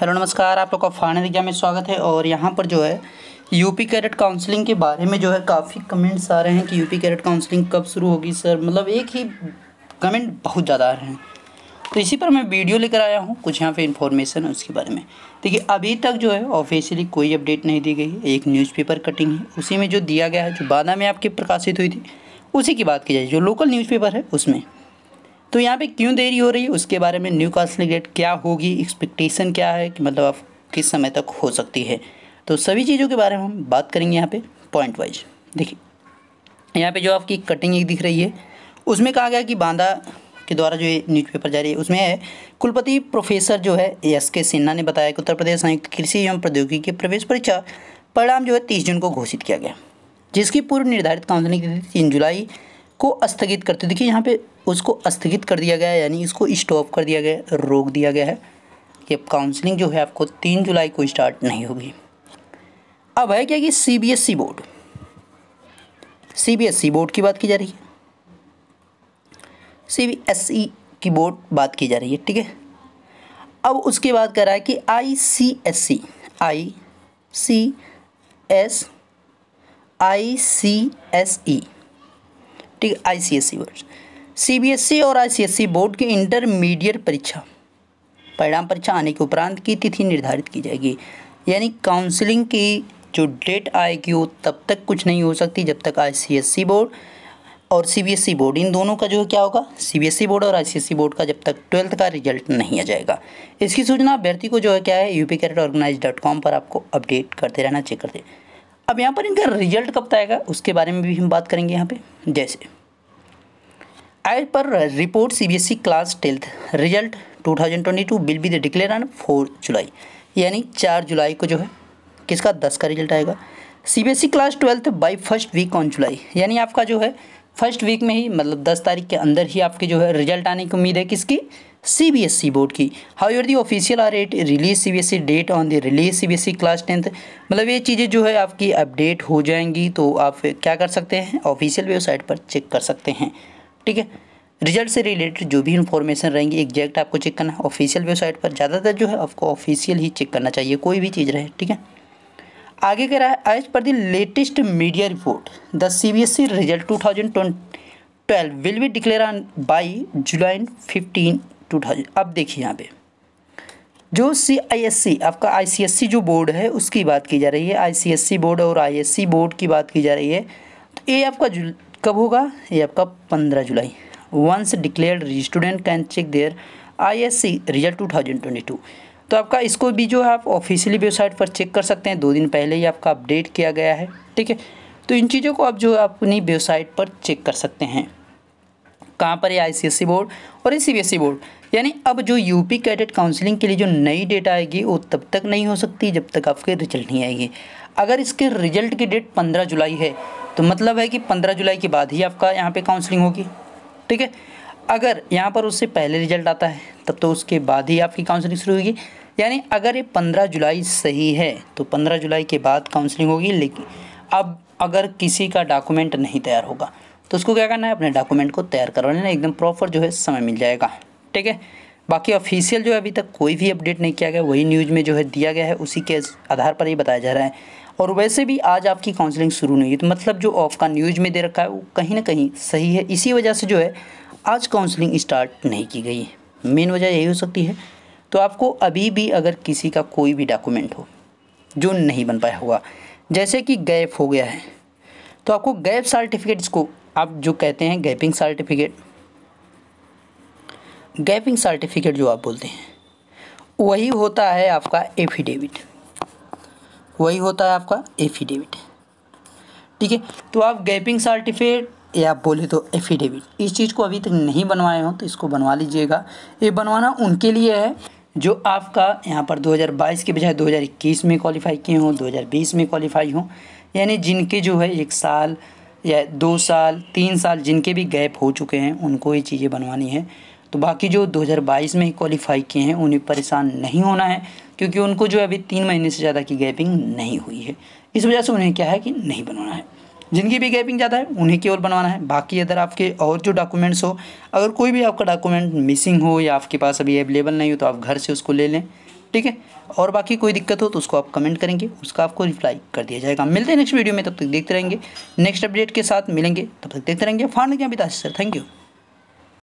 hello नमस्कार आप लोग का फाइनल एग्जाम में स्वागत है और यहाँ पर जो है यूपी कैडेट काउंसलिंग के बारे में जो है काफ़ी कमेंट्स आ रहे हैं कि यूपी कैरेट काउंसलिंग कब शुरू होगी सर मतलब एक ही कमेंट बहुत ज़्यादा आ रहे हैं तो इसी पर मैं वीडियो लेकर आया हूँ कुछ यहाँ पे इन्फॉर्मेशन है उसके बारे में देखिए अभी तक जो है ऑफिशियली कोई अपडेट नहीं दी गई एक न्यूज़पेपर कटिंग है उसी में जो दिया गया है जो बादा में आपकी प्रकाशित हुई थी उसी की बात की जाए जो लोकल न्यूज़पेपर है उसमें तो यहाँ पे क्यों देरी हो रही है उसके बारे में न्यू कास्टलिंग डेट क्या होगी एक्सपेक्टेशन क्या है कि मतलब आप किस समय तक हो सकती है तो सभी चीज़ों के बारे में हम बात करेंगे यहाँ पे पॉइंट वाइज देखिए यहाँ पे जो आपकी कटिंग एक दिख रही है उसमें कहा गया कि बांदा के द्वारा जो ये न्यूज़पेपर जारी है उसमें है कुलपति प्रोफेसर जो है एस के सिन्हा ने बताया कि उत्तर प्रदेश संयुक्त कृषि एवं प्रौद्योगिकी की प्रवेश परीक्षा परिणाम जो है तीस जून को घोषित किया गया जिसकी पूर्व निर्धारित काउंसिलिंग तिथि तीन जुलाई को स्थगित करते देखिए यहाँ पे उसको स्थगित कर दिया गया है यानी इसको स्टॉप कर दिया गया है रोक दिया गया है कि अब काउंसलिंग जो है आपको तीन जुलाई को स्टार्ट नहीं होगी अब है क्या कि C B S E board C B S E board की बात की जा रही है सी बी एस ई की बोर्ड बात की जा रही है ठीक है अब उसके बाद कह रहा है कि I C S C I C S I C S E ठीक I C S C board C B S E और I C S C board की इंटरमीडिएट परीक्षा परिणाम परीक्षा आने के उपरांत की तिथि निर्धारित की जाएगी यानी काउंसलिंग की जो डेट आएगी वो तब तक कुछ नहीं हो सकती जब तक आई सी सी एस बोर्ड और सी बी एस बोर्ड इन दोनों का जो क्या होगा सी बी एस बोर्ड और I C C S board का जब तक ट्वेल्थ का रिजल्ट नहीं आ जाएगा इसकी सूचना अभ्यर्थी को जो है क्या है U P caret organise dot com पर आपको अपडेट करते रहना चेक करते अब यहाँ पर इनका रिजल्ट कब तो आएगा उसके बारे में भी हम बात करेंगे यहाँ पे जैसे as per report CBSE class tenth result 2022 will be the declare on four July यानी चार जुलाई को जो है किसका दस का रिजल्ट आएगा CBSE class twelfth by first week on July यानी आपका जो है फर्स्ट वीक में ही मतलब दस तारीख के अंदर ही आपके जो है रिजल्ट आने की उम्मीद है किसकी सीबीएसई बोर्ड की how hour the official are at release CBSE date on the release CBSE class tenth मतलब ये चीज़ें जो है आपकी अपडेट हो जाएंगी तो आप क्या कर सकते हैं ऑफिशियल वेबसाइट पर चेक कर सकते हैं ठीक है रिजल्ट से रिलेटेड जो भी इन्फॉर्मेशन रहेंगी एग्जैक्ट आपको चेक करना है ऑफिशियल वेबसाइट पर ज़्यादातर जो है आपको ऑफिशियल ही चेक करना चाहिए कोई भी चीज़ रहे ठीक है आगे कह रहा है आज पर the latest media report the C B S E result two thousand twenty twelve will be declare on by July fifteen two thousand अब देखिए यहाँ पे जो सी आई एस सी आपका आई सी एस सी जो बोर्ड है उसकी बात की जा रही है आई सी एस सी बोर्ड और आई एस सी बोर्ड की बात की जा रही है तो ये आपका कब होगा ये आपका पंद्रह जुलाई once declared student can check their I S C result two thousand twenty two तो आपका इसको भी जो है आप ऑफिशियली वेबसाइट पर चेक कर सकते हैं दो दिन पहले ही आपका अपडेट किया गया है ठीक है तो इन चीज़ों को आप जो अपनी वेबसाइट पर चेक कर सकते हैं कहाँ पर है आई बोर्ड और ये सी बोर्ड यानी अब जो यूपी कैडेट काउंसलिंग के लिए जो नई डेट आएगी वो तब तक नहीं हो सकती जब तक आपके रिजल्ट नहीं आएगी अगर इसके रिजल्ट की डेट पंद्रह जुलाई है तो मतलब है कि पंद्रह जुलाई के बाद ही आपका यहाँ पर काउंसलिंग होगी ठीक है अगर यहाँ पर उससे पहले रिजल्ट आता है तब तो उसके बाद ही आपकी काउंसलिंग शुरू होगी यानी अगर ये पंद्रह जुलाई सही है तो पंद्रह जुलाई के बाद काउंसलिंग होगी लेकिन अब अगर किसी का डॉक्यूमेंट नहीं तैयार होगा तो उसको क्या करना है अपने डॉक्यूमेंट को तैयार करवा लेना एकदम प्रॉपर जो है समय मिल जाएगा ठीक है बाकी ऑफिशियल जो है अभी तक कोई भी अपडेट नहीं किया गया वही न्यूज़ में जो है दिया गया है उसी के आधार पर ही बताया जा रहा है और वैसे भी आज आपकी काउंसलिंग शुरू नहीं हुई तो मतलब जो ऑफ का न्यूज़ में दे रखा है वो कहीं ना कहीं सही है इसी वजह से जो है आज काउंसलिंग स्टार्ट नहीं की गई है मेन वजह यही हो सकती है तो आपको अभी भी अगर किसी का कोई भी डॉक्यूमेंट हो जो नहीं बन पाया होगा जैसे कि गैप हो गया है तो आपको गैप सर्टिफिकेट्स को आप जो कहते हैं गैपिंग सर्टिफिकेट गैपिंग सर्टिफिकेट जो आप बोलते हैं वही होता है आपका एफिडेविट वही होता है आपका एफिडेविट ठीक है तो आप गैपिंग सर्टिफिकेट या आप बोले तो एफिडेविट इस चीज़ को अभी तक नहीं बनवाए हों तो इसको बनवा लीजिएगा ये बनवाना उनके लिए है जो आपका यहाँ पर 2022 के बजाय 2021 में क्वालिफ़ाई किए हों 2020 में क्वालिफ़ाई हों यानी जिनके जो है एक साल या दो साल तीन साल जिनके भी गैप हो चुके हैं उनको ये चीज़ें बनवानी है तो बाकी जो 2022 में ही क्वालिफाई किए हैं उन्हें परेशान नहीं होना है क्योंकि उनको जो अभी तीन महीने से ज़्यादा की गैपिंग नहीं हुई है इस वजह से उन्हें क्या है कि नहीं बनवाना है जिनकी भी गैपिंग ज़्यादा है उन्हें केवल बनवाना है बाकी अगर आपके और जो डॉक्यूमेंट्स हो अगर कोई भी आपका डॉक्यूमेंट मिसिंग हो या आपके पास अभी अवेलेबल नहीं हो तो आप घर से उसको ले लें ठीक है और बाकी कोई दिक्कत हो तो उसको आप कमेंट करेंगे उसका आपको रिप्लाई कर दिया जाएगा मिलते हैं नेक्स्ट वीडियो में तब तक देखते रहेंगे नेक्स्ट अपडेट के साथ मिलेंगे तब तक देखते रहेंगे फाड़ लगे अभी सर थैंक यू